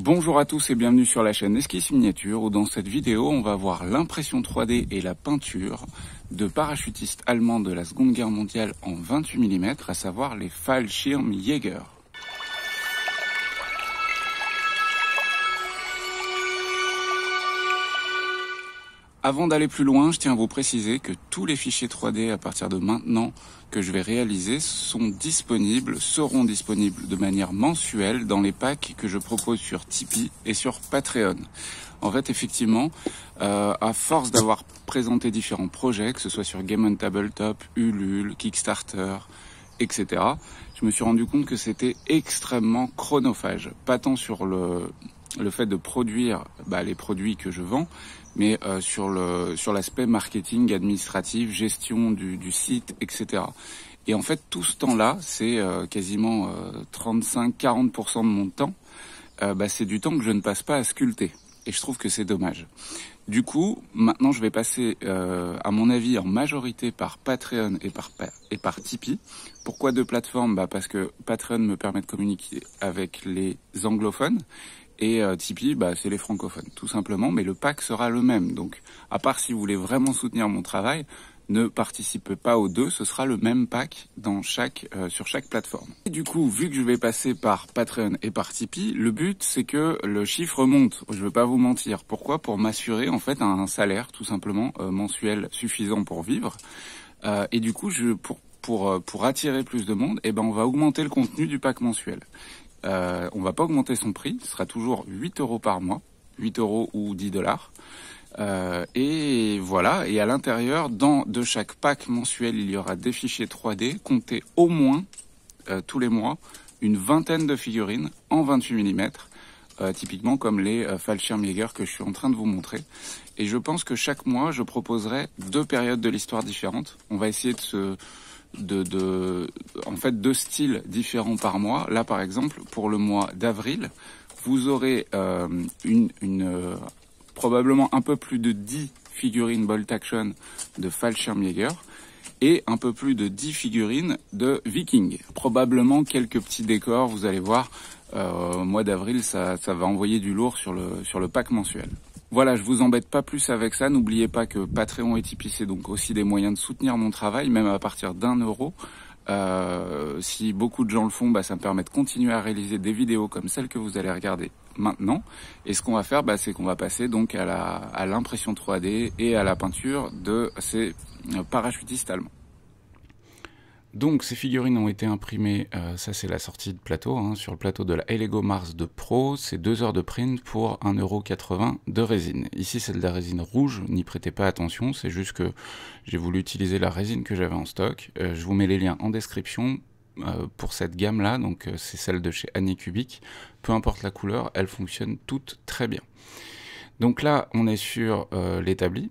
Bonjour à tous et bienvenue sur la chaîne Esquisse Miniature où dans cette vidéo on va voir l'impression 3D et la peinture de parachutistes allemands de la Seconde Guerre mondiale en 28 mm à savoir les Fallschirmjäger. Avant d'aller plus loin, je tiens à vous préciser que tous les fichiers 3D à partir de maintenant que je vais réaliser sont disponibles, seront disponibles de manière mensuelle dans les packs que je propose sur Tipeee et sur Patreon. En fait, effectivement, euh, à force d'avoir présenté différents projets, que ce soit sur Game on Tabletop, Ulule, Kickstarter, etc., je me suis rendu compte que c'était extrêmement chronophage. Pas tant sur le, le fait de produire bah, les produits que je vends, mais euh, sur le sur l'aspect marketing, administratif, gestion du, du, site, etc. Et en fait, tout ce temps-là, c'est euh, quasiment 35-40% euh, de mon temps, bah, c'est du temps que je ne passe pas à sculpter. Et je trouve que c'est dommage. Du coup, maintenant, je vais passer, euh, à mon avis, en majorité par Patreon et par, et par Tipeee. Pourquoi deux plateformes bah Parce que Patreon me permet de communiquer avec les anglophones et euh, Tipeee, bah, c'est les francophones, tout simplement. Mais le pack sera le même. Donc, à part si vous voulez vraiment soutenir mon travail, ne participez pas aux deux, ce sera le même pack dans chaque, euh, sur chaque plateforme. Et du coup, vu que je vais passer par Patreon et par Tipeee, le but c'est que le chiffre monte. Je ne veux pas vous mentir. Pourquoi Pour m'assurer en fait un salaire tout simplement euh, mensuel suffisant pour vivre. et du coup, je, pour, pour, pour attirer plus de monde, eh ben on va augmenter le contenu du pack mensuel. On euh, on va pas augmenter son prix, ce sera toujours 8 euros par mois, 8 euros ou 10 dollars. Euh, et voilà, et à l'intérieur, dans de chaque pack mensuel, il y aura des fichiers 3D Comptez au moins euh, tous les mois une vingtaine de figurines en 28 mm. typiquement comme les euh, Fallschirmjäger que je suis en train de vous montrer. Et je pense que chaque mois, je proposerai deux périodes de l'histoire différentes. On va essayer de se, de, en fait, deux styles différents par mois. Là, par exemple, pour le mois d'avril, vous aurez euh, euh, probablement un peu plus de 10 figurines Bolt Action de Fallschirmjäger et un peu plus de 10 figurines de Viking. Probablement quelques petits décors, vous allez voir, euh, au mois d'avril, ça, va envoyer du lourd sur le pack mensuel. Voilà, je vous embête pas plus avec ça. N'oubliez pas que Patreon et Tipeee, c'est donc aussi des moyens de soutenir mon travail, même à partir d'un euro. Euh, si beaucoup de gens le font, bah, ça me permet de continuer à réaliser des vidéos comme celles que vous allez regarder maintenant. Et ce qu'on va faire, bah, c'est qu'on va passer donc à l'impression 3D et à la peinture de ces euh, parachutistes allemands. Donc ces figurines ont été imprimées, euh, ça c'est la sortie de plateau, hein, sur le plateau de la Elego Mars de Pro, c'est 2 heures de print pour 1,80€ de résine. Ici celle de la résine rouge, n'y prêtez pas attention, c'est juste que j'ai voulu utiliser la résine que j'avais en stock. Euh, je vous mets les liens en description euh, pour cette gamme là, donc c'est celle de chez Annie Cubic, peu importe la couleur, elle fonctionne toutes très bien. Donc là on est sur l'établi,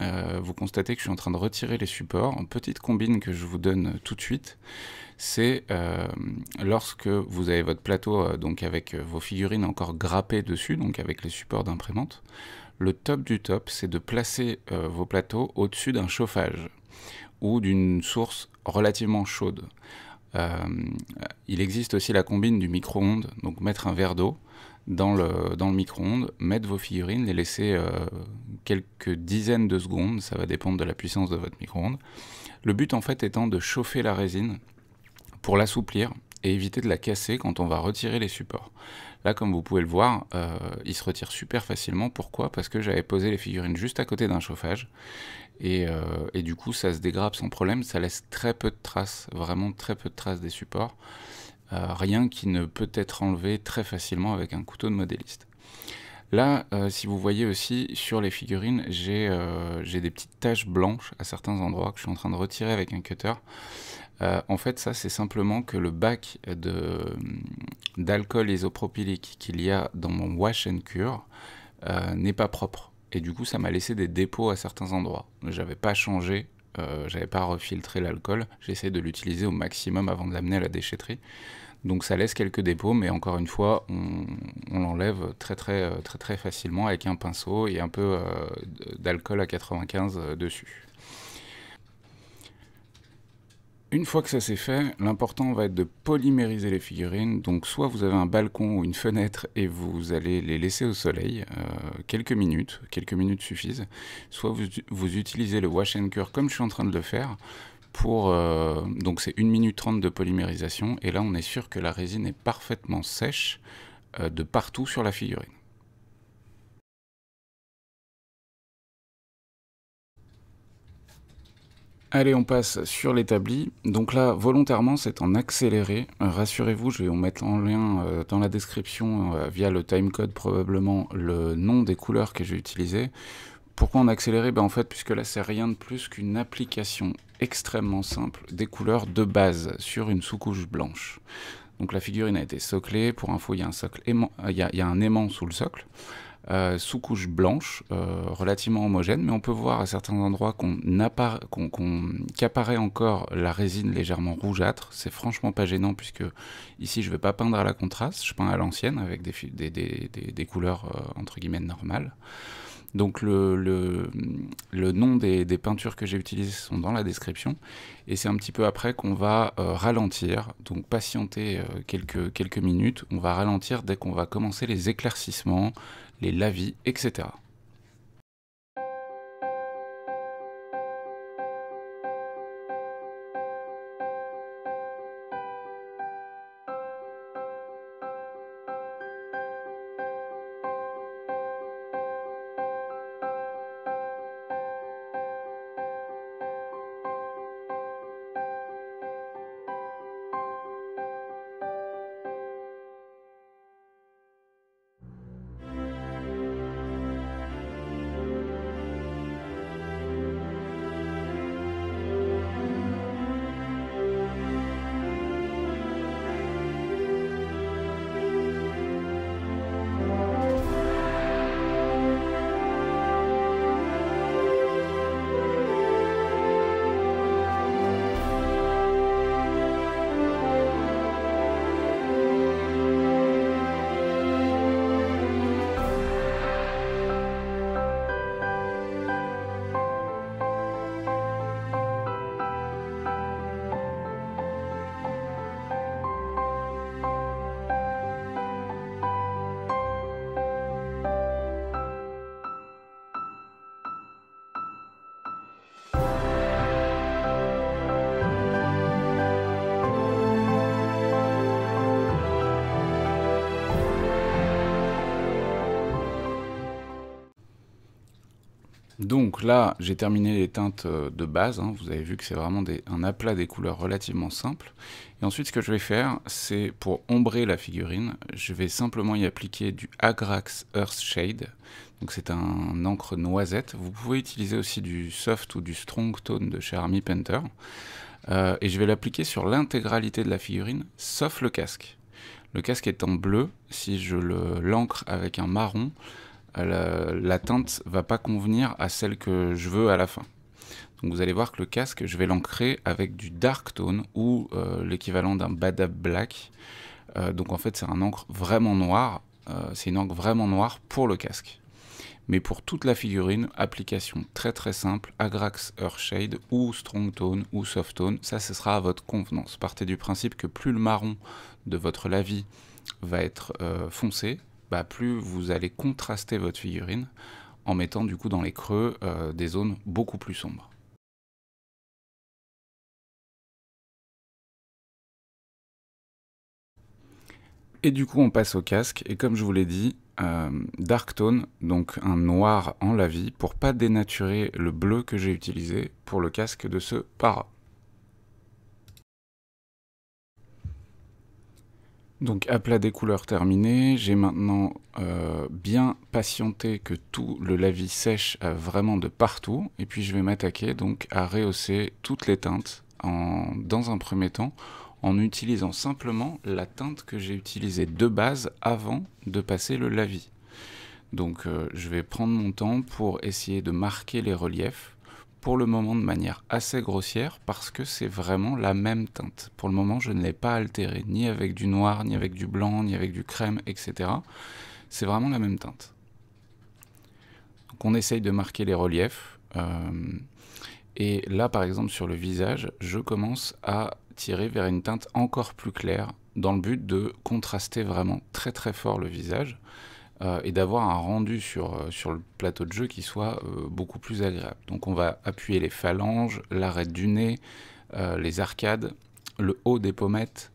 euh, vous constatez que je suis en train de retirer les supports. petite combine que je vous donne tout de suite, c'est euh, lorsque vous avez votre plateau euh, avec vos figurines encore grappées dessus, donc avec les supports d'imprimante, le top du top, c'est de placer vos plateaux au-dessus d'un chauffage ou d'une source relativement chaude. il existe aussi la combine du micro-ondes, donc mettre un verre d'eau dans le, micro-ondes, mettre vos figurines, les laisser euh, quelques dizaines de secondes, ça va dépendre de la puissance de votre micro-ondes. Le but en fait étant de chauffer la résine pour l'assouplir et éviter de la casser quand on va retirer les supports. Là, comme vous pouvez le voir, euh, il se retire super facilement. Pourquoi Parce que j'avais posé les figurines juste à côté d'un chauffage. Et, euh, du coup, ça se dégrappe sans problème. Ça laisse très peu de traces, vraiment très peu de traces des supports. Euh, rien qui ne peut être enlevé très facilement avec un couteau de modéliste. Là, euh, si vous voyez aussi sur les figurines, euh, j'ai des petites taches blanches à certains endroits que je suis en train de retirer avec un cutter. en fait, ça, c'est simplement que le bac d'alcool isopropylique qu'il y a dans mon wash and cure n'est pas propre. Et du coup, ça m'a laissé des dépôts à certains endroits. J'avais pas changé euh, j'avais pas refiltré l'alcool. J'essaie de l'utiliser au maximum avant de l'amener à la déchetterie. Donc ça laisse quelques dépôts, mais encore une fois, on, l'enlève très, très, euh, très très facilement avec un pinceau et un peu euh, d'alcool à 95 dessus. Une fois que ça c'est fait, l'important va être de polymériser les figurines. Donc soit vous avez un balcon ou une fenêtre et vous allez les laisser au soleil euh, quelques minutes, quelques minutes suffisent. Soit vous, vous, utilisez le wash and cure comme je suis en train de le faire. Pour, euh, donc c'est 1 minute 30 de polymérisation et là on est sûr que la résine est parfaitement sèche euh, de partout sur la figurine. Allez, on passe sur l'établi. Donc là, volontairement, c'est en accéléré. Euh, rassurez-vous, je vais vous mettre en lien euh, dans la description, euh, via le timecode probablement, le nom des couleurs que j'ai utilisées. Pourquoi en accéléré ben, En fait, puisque là, c'est rien de plus qu'une application extrêmement simple des couleurs de base sur une sous-couche blanche. Donc la figurine a été soclée. Pour info, il y a un, socle il y a un aimant sous le socle. Euh, sous couche blanche, euh, relativement homogène, mais on peut voir à certains endroits qu'on qu'apparaît encore la résine légèrement rougeâtre. C'est franchement pas gênant puisque ici je vais pas peindre à la contraste, je peins à l'ancienne avec des, couleurs euh, entre guillemets normales. Donc le, nom des, peintures que j'ai utilisées sont dans la description. Et c'est un petit peu après qu'on va ralentir, donc patienter quelques minutes. On va ralentir dès qu'on va commencer les éclaircissements, les lavis, etc. Donc là, j'ai terminé les teintes euh, de base. Hein. Vous avez vu que c'est vraiment un aplat des couleurs relativement simple. Et ensuite, ce que je vais faire, c'est pour ombrer la figurine, je vais simplement y appliquer du Agrax Earth Shade. Donc c'est un encre noisette. Vous pouvez utiliser aussi du Soft ou du Strong Tone de chez Army Painter. Euh, et je vais l'appliquer sur l'intégralité de la figurine, sauf le casque. Le casque est en bleu. Si je l'ancre avec un marron, la, teinte va pas convenir à celle que je veux à la fin. Donc vous allez voir que le casque, je vais l'ancrer avec du dark tone ou euh, l'équivalent d'un badab black. Euh, donc en fait, c'est un encre vraiment noir. Euh, c'est une encre vraiment noire pour le casque. Mais pour toute la figurine, application très très simple, Agrax Earthshade ou Strong Tone ou Soft Tone, ça ce sera à votre convenance. Partez du principe que plus le marron de votre lavis va être foncé, bah, plus vous allez contraster votre figurine en mettant du coup dans les creux euh, des zones beaucoup plus sombres. Et du coup, on passe au casque, et comme je vous l'ai dit, euh, Dark Tone, donc un noir en la vie, pour pas dénaturer le bleu que j'ai utilisé pour le casque de ce para. Donc à plat des couleurs terminées, j'ai maintenant euh, bien patienté que tout le lavis sèche euh, vraiment de partout et puis je vais m'attaquer donc à rehausser toutes les teintes dans un premier temps en utilisant simplement la teinte que j'ai utilisée de base avant de passer le lavis. Donc euh, je vais prendre mon temps pour essayer de marquer les reliefs pour le moment de manière assez grossière parce que c'est vraiment la même teinte. Pour le moment, je ne l'ai pas altérée, ni avec du noir, ni avec du blanc, ni avec du crème, etc. C'est vraiment la même teinte. Donc on essaye de marquer les reliefs. Euh, et là, par exemple, sur le visage, je commence à tirer vers une teinte encore plus claire dans le but de contraster vraiment très très fort le visage euh, et d'avoir un rendu sur, euh, sur le plateau de jeu qui soit euh, beaucoup plus agréable. Donc on va appuyer les phalanges, l'arête du nez, les arcades, le haut des pommettes,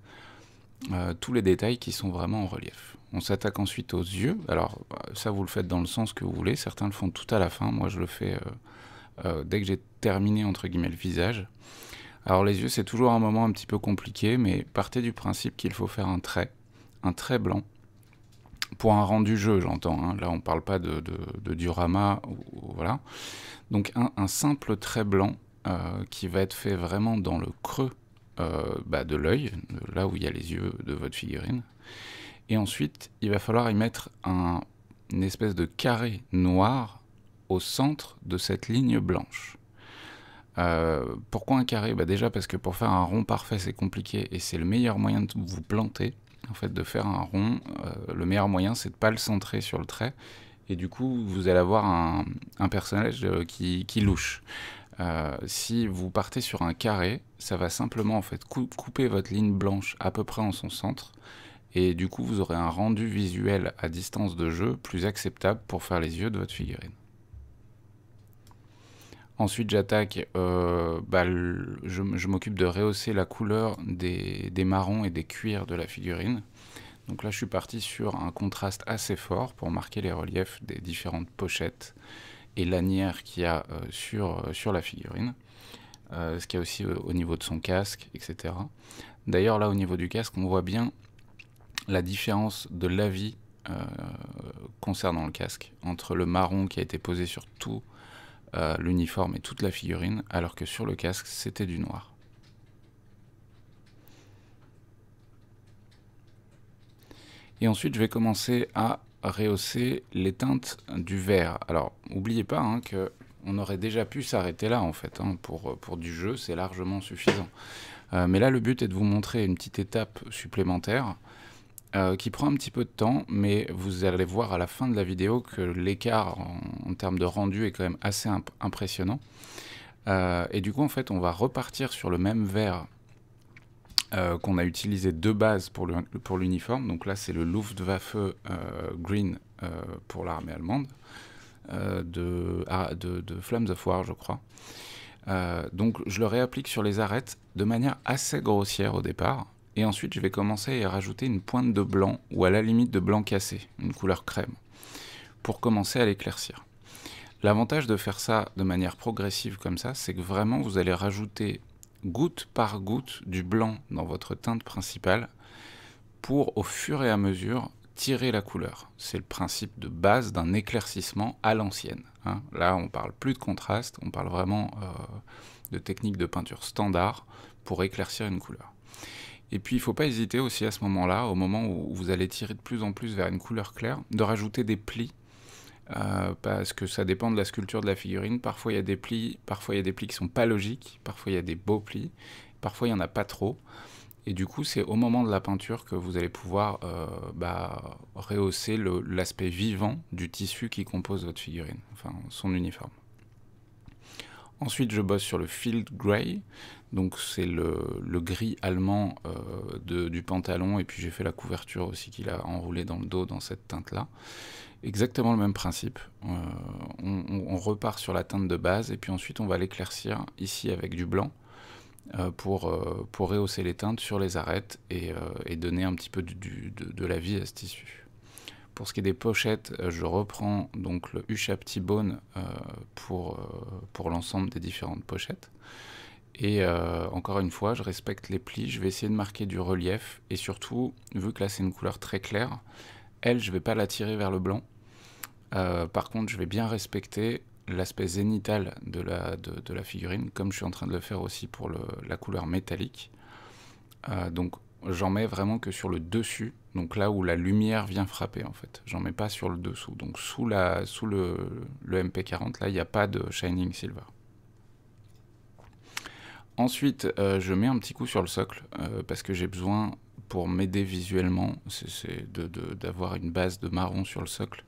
tous les détails qui sont vraiment en relief. On s'attaque ensuite aux yeux. Alors ça vous le faites dans le sens que vous voulez. Certains le font tout à la fin. Moi je le fais dès que j'ai terminé entre guillemets le visage. Alors les yeux c'est toujours un moment un petit peu compliqué, mais partez du principe qu'il faut faire un trait, un trait blanc pour un rendu jeu, j'entends. Hein. Là, on ne parle pas de, diorama. Ou, voilà. Donc, un, simple trait blanc euh, qui va être fait vraiment dans le creux euh, bah, de l'œil, là où il y a les yeux de votre figurine. Et ensuite, il va falloir y mettre un, une espèce de carré noir au centre de cette ligne blanche. Euh, pourquoi un carré bah, Déjà parce que pour faire un rond parfait, c'est compliqué et c'est le meilleur moyen de vous planter en fait, de faire un rond, euh, le meilleur moyen, c'est de pas le centrer sur le trait. Et du coup, vous allez avoir un, personnage euh, qui, louche. Euh, si vous partez sur un carré, ça va simplement en fait couper votre ligne blanche à peu près en son centre. Et du coup, vous aurez un rendu visuel à distance de jeu plus acceptable pour faire les yeux de votre figurine. Ensuite, j'attaque, euh, bah, je, m'occupe de rehausser la couleur des, marrons et des cuirs de la figurine. Donc là, je suis parti sur un contraste assez fort pour marquer les reliefs des différentes pochettes et lanières qu'il y a euh, sur, euh, sur la figurine. ce qu'il y a aussi au niveau de son casque, etc. D'ailleurs, là, au niveau du casque, on voit bien la différence de la l'avis concernant le casque entre le marron qui a été posé sur tout euh, l'uniforme et toute la figurine, alors que sur le casque, c'était du noir. Et ensuite, je vais commencer à rehausser les teintes du vert. Alors, n'oubliez pas qu'on hein, que on aurait déjà pu s'arrêter là en fait. Hein, pour, pour du jeu, c'est largement suffisant. Euh, mais là, le but est de vous montrer une petite étape supplémentaire euh, qui prend un petit peu de temps, mais vous allez voir à la fin de la vidéo que l'écart en, termes de rendu est quand même assez impressionnant. Euh, et du coup, en fait, on va repartir sur le même vert euh, qu'on a utilisé de base pour l'uniforme. Donc là, c'est le Luftwaffe Green pour l'armée allemande, de, ah, de, de, Flames of War, je crois. donc je le réapplique sur les arêtes de manière assez grossière au départ, et ensuite, je vais commencer à rajouter une pointe de blanc, ou à la limite de blanc cassé, une couleur crème, pour commencer à l'éclaircir. L'avantage de faire ça de manière progressive comme ça, c'est que vraiment vous allez rajouter goutte par goutte du blanc dans votre teinte principale pour au fur et à mesure tirer la couleur. C'est le principe de base d'un éclaircissement à l'ancienne. Hein. Là, on parle plus de contraste, on parle vraiment euh, de technique de peinture standard pour éclaircir une couleur. Et puis il ne faut pas hésiter aussi à ce moment-là, au moment où vous allez tirer de plus en plus vers une couleur claire, de rajouter des plis. Euh, parce que ça dépend de la sculpture de la figurine. Parfois il y a des plis, parfois il y a des plis qui sont pas logiques, parfois il y a des beaux plis, parfois il n'y en a pas trop. Et du coup, c'est au moment de la peinture que vous allez pouvoir euh, bah, rehausser l'aspect vivant du tissu qui compose votre figurine, enfin son uniforme. Ensuite, je bosse sur le Field Grey, donc c'est le, gris allemand euh, du pantalon, et puis j'ai fait la couverture aussi qu'il a enroulée dans le dos dans cette teinte-là. Exactement le même principe. Euh, on, repart sur la teinte de base, et puis ensuite on va l'éclaircir ici avec du blanc euh, pour, pour rehausser les teintes sur les arêtes et, donner un petit peu de la vie à ce tissu. Pour ce qui est des pochettes, euh, je reprends donc le à petit bone euh, pour, euh, pour l'ensemble des différentes pochettes. Et encore une fois, je respecte les plis, je vais essayer de marquer du relief. Et surtout, vu que là c'est une couleur très claire, elle, je ne vais pas la tirer vers le blanc. par contre, je vais bien respecter l'aspect zénital de la, de, la, figurine, comme je suis en train de le faire aussi pour la couleur métallique. donc j'en mets vraiment que sur le dessus, donc là où la lumière vient frapper en fait. J'en mets pas sur le dessous. Donc sous, la, sous le, MP40, là, il n'y a pas de Shining Silver. Ensuite, euh, je mets un petit coup sur le socle euh, parce que j'ai besoin pour m'aider visuellement, c'est d'avoir une base de marron sur le socle,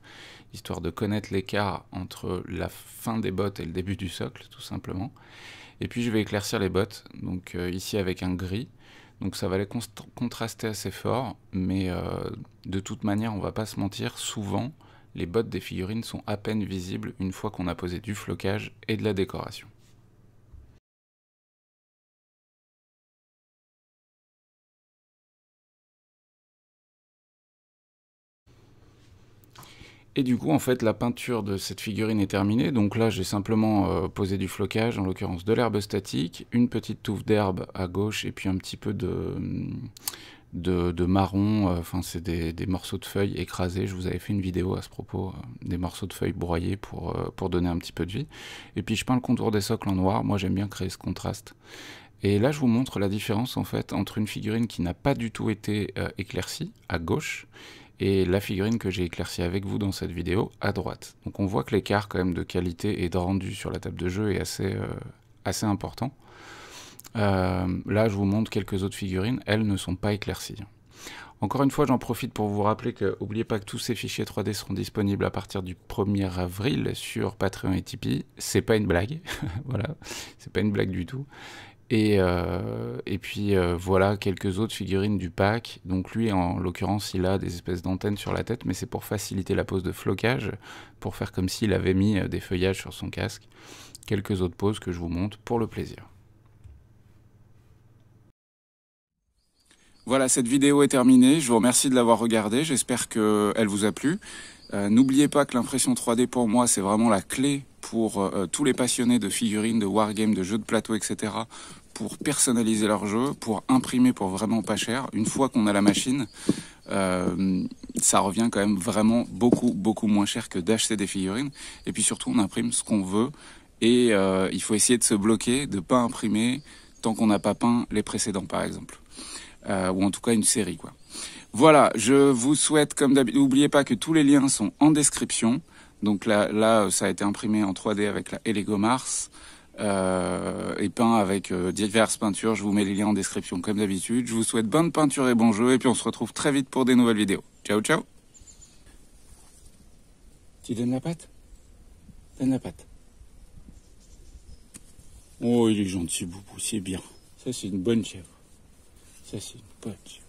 histoire de connaître l'écart entre la fin des bottes et le début du socle, tout simplement. Et puis je vais éclaircir les bottes, donc euh, ici avec un gris, donc ça va les contraster assez fort, mais euh, de toute manière, on va pas se mentir, souvent, les bottes des figurines sont à peine visibles une fois qu'on a posé du flocage et de la décoration. Et du coup, en fait, la peinture de cette figurine est terminée. Donc là, j'ai simplement euh, posé du flocage, en l'occurrence de l'herbe statique, une petite touffe d'herbe à gauche et puis un petit peu de, de, marron. Euh, enfin, c'est des, morceaux de feuilles écrasés. Je vous avais fait une vidéo à ce propos, euh, des morceaux de feuilles broyés pour, donner un petit peu de vie. Et puis, je peins le contour des socles en noir. Moi, j'aime bien créer ce contraste. Et là, je vous montre la différence en fait entre une figurine qui n'a pas du tout été éclaircie à gauche et la figurine que j'ai éclaircie avec vous dans cette vidéo à droite. Donc on voit que l'écart quand même de qualité et de rendu sur la table de jeu est assez, euh, assez important. Euh, là je vous montre quelques autres figurines, elles ne sont pas éclaircies. Encore une fois, j'en profite pour vous rappeler que, n'oubliez pas que tous ces fichiers 3D seront disponibles à partir du 1er avril sur Patreon et Tipeee. C'est pas une blague, voilà, c'est pas une blague du tout. Euh, et, puis euh, voilà quelques autres figurines du pack. Donc lui, en l'occurrence, il a des espèces d'antennes sur la tête, mais c'est pour faciliter la pose de flocage, pour faire comme s'il avait mis euh, des feuillages sur son casque. Quelques autres poses que je vous montre pour le plaisir. Voilà, cette vidéo est terminée. Je vous remercie de l'avoir regardée. J'espère qu'elle vous a plu. N'oubliez pas que l'impression 3D pour moi, c'est vraiment la clé pour tous les passionnés de figurines, de wargames, de jeux de plateau, etc pour personnaliser leur jeu, pour imprimer pour vraiment pas cher. Une fois qu'on a la machine, euh, ça revient quand même vraiment beaucoup, beaucoup moins cher que d'acheter des figurines. Et puis surtout, on imprime ce qu'on veut. Et euh, il faut essayer de se bloquer, de pas imprimer tant qu'on n'a pas peint les précédents, par exemple. Euh, ou en tout cas une série, quoi. Voilà, je vous souhaite, comme d'habitude, n'oubliez pas que tous les liens sont en description. Donc là, ça a été imprimé en 3D avec la Elego Mars. Euh, et peint avec euh, diverses peintures. Je vous mets les liens en description comme d'habitude. Je vous souhaite bonne peinture et bon jeu et puis on se retrouve très vite pour des nouvelles vidéos. Ciao ciao Tu donnes la patte Donne la patte. Oh, il est gentil, Boubou, c'est bien. Ça, c'est une bonne chèvre. Ça, c'est une bonne chèvre.